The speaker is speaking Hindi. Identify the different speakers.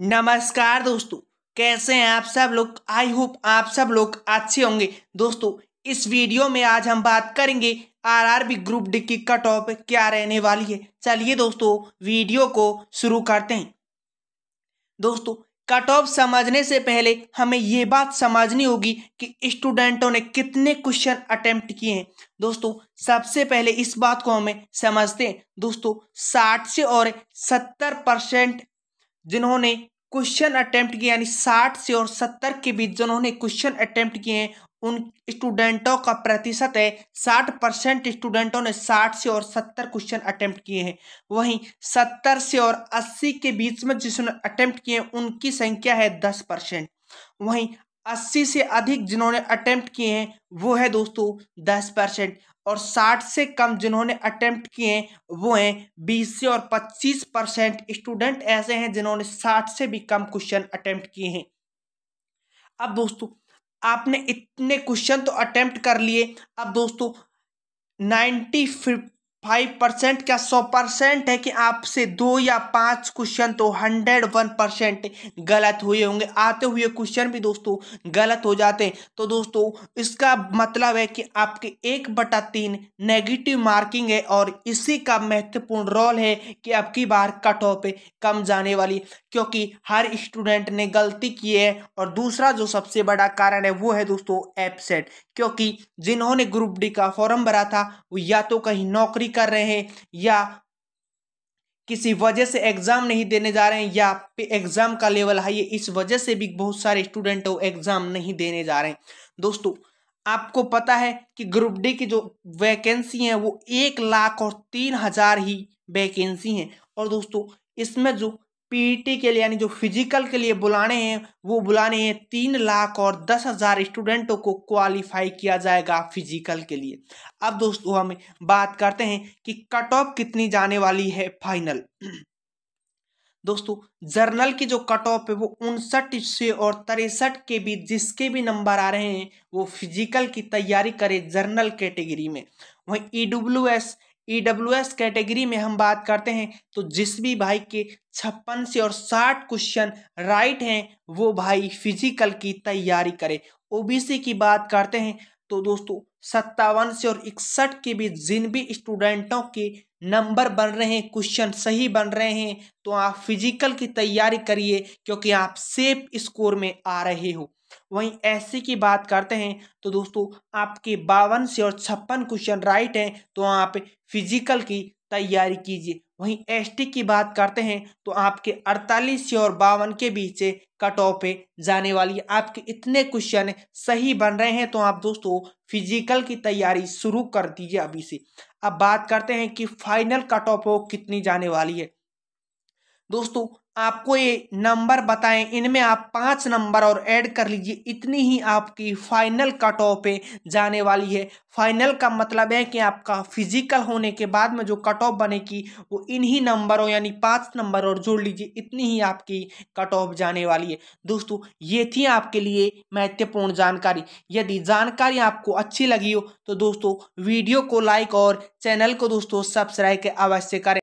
Speaker 1: नमस्कार दोस्तों कैसे हैं आप सब लोग आई होप आप सब लोग अच्छे होंगे दोस्तों इस वीडियो में आज हम बात करेंगे आरआरबी ग्रुप डी की कट ऑफ क्या रहने वाली है चलिए दोस्तों वीडियो को शुरू करते हैं दोस्तों कट ऑफ समझने से पहले हमें ये बात समझनी होगी कि स्टूडेंटों ने कितने क्वेश्चन अटेम्प्ट किए हैं दोस्तों सबसे पहले इस बात को हमें समझते हैं दोस्तों 60 से और 70 परसेंट जिन्होंने क्वेश्चन अटेम्प्ट किए यानी साठ से और सत्तर के बीच जिन्होंने क्वेश्चन अटेम्प्ट किए हैं उन स्टूडेंटों का प्रतिशत है साठ परसेंट स्टूडेंटों ने साठ से और सत्तर क्वेश्चन अटेम्प्ट किए हैं वहीं सत्तर से और अस्सी के बीच में जिसने अटेम्प्ट किए उनकी संख्या है दस परसेंट वहीं अस्सी से अधिक जिन्होंने अटेम्प्ट किए हैं वो है दोस्तों दस परसेंट और 60 से कम जिन्होंने अटेम्प्ट किए वो हैं 20 से और 25 परसेंट स्टूडेंट ऐसे हैं जिन्होंने 60 से भी कम क्वेश्चन अटेम्प्ट किए हैं अब दोस्तों आपने इतने क्वेश्चन तो अटेम्प्ट कर लिए अब दोस्तों नाइन्टी फाइव परसेंट क्या सौ परसेंट है कि आपसे दो या पांच क्वेश्चन तो हंड्रेड वन परसेंट गलत हुए होंगे आते हुए क्वेश्चन भी दोस्तों गलत हो जाते हैं तो दोस्तों इसका मतलब है कि आपके एक बटा तीन नेगेटिव मार्किंग है और इसी का महत्वपूर्ण रोल है कि आपकी बार कट ऑफ पे कम जाने वाली क्योंकि हर स्टूडेंट ने गलती की है और दूसरा जो सबसे बड़ा कारण है वो है दोस्तों एपसेट क्योंकि जिन्होंने ग्रुप डी का फॉर्म भरा था वो या तो कहीं नौकरी नहीं कर रहे हैं या किसी वजह से एग्ज़ाम नहीं देने जा रहे हैं या एग्ज़ाम का लेवल हाई है इस वजह से भी बहुत सारे स्टूडेंट वो एग्ज़ाम नहीं देने जा रहे हैं दोस्तों आपको पता है कि ग्रुप डी की जो वैकेंसी हैं वो एक लाख और तीन हज़ार ही वैकेंसी हैं और दोस्तों इसमें जो पीटी e के लिए यानी जो फिजिकल के लिए बुलाने हैं वो बुलाने हैं तीन लाख और दस हज़ार स्टूडेंटों को क्वालिफाई किया जाएगा फिजिकल के लिए अब दोस्तों हम बात करते हैं कि कट ऑफ कितनी जाने वाली है फाइनल दोस्तों जर्नल की जो कट ऑफ है वो उनसठ से और तिरसठ के बीच जिसके भी नंबर आ रहे हैं वो फिजिकल की तैयारी करे जर्नल कैटेगरी में वहीं E e S E W S category में हम बात करते हैं तो जिस भी भाई के छप्पन से और साठ क्वेश्चन राइट हैं वो भाई फिजिकल की तैयारी करे ओबीसी की बात करते हैं तो दोस्तों सत्तावन से और इकसठ के बीच जिन भी स्टूडेंटों के नंबर बन रहे हैं क्वेश्चन सही बन रहे हैं तो आप फिजिकल की तैयारी करिए क्योंकि आप सेफ स्कोर में आ रहे हो वहीं ऐसे की बात करते हैं तो दोस्तों आपके बावन से और छप्पन क्वेश्चन राइट हैं तो आप फिजिकल की तैयारी कीजिए वहीं एसटी की बात करते हैं तो आपके अड़तालीस और बावन के बीच से कट ऑफ पे जाने वाली है आपके इतने क्वेश्चन सही बन रहे हैं तो आप दोस्तों फिजिकल की तैयारी शुरू कर दीजिए अभी से अब बात करते हैं कि फाइनल कट ऑफ हो कितनी जाने वाली है दोस्तों आपको ये नंबर बताएं इनमें आप पाँच नंबर और ऐड कर लीजिए इतनी ही आपकी फाइनल कट ऑफ पे जाने वाली है फाइनल का मतलब है कि आपका फिजिकल होने के बाद में जो कट ऑफ बनेगी वो इन्हीं नंबरों यानी पाँच नंबर और जोड़ लीजिए इतनी ही आपकी कट ऑफ जाने वाली है दोस्तों ये थी आपके लिए महत्वपूर्ण जानकारी यदि जानकारी आपको अच्छी लगी हो तो दोस्तों वीडियो को लाइक और चैनल को दोस्तों सब्सक्राइब अवश्य करें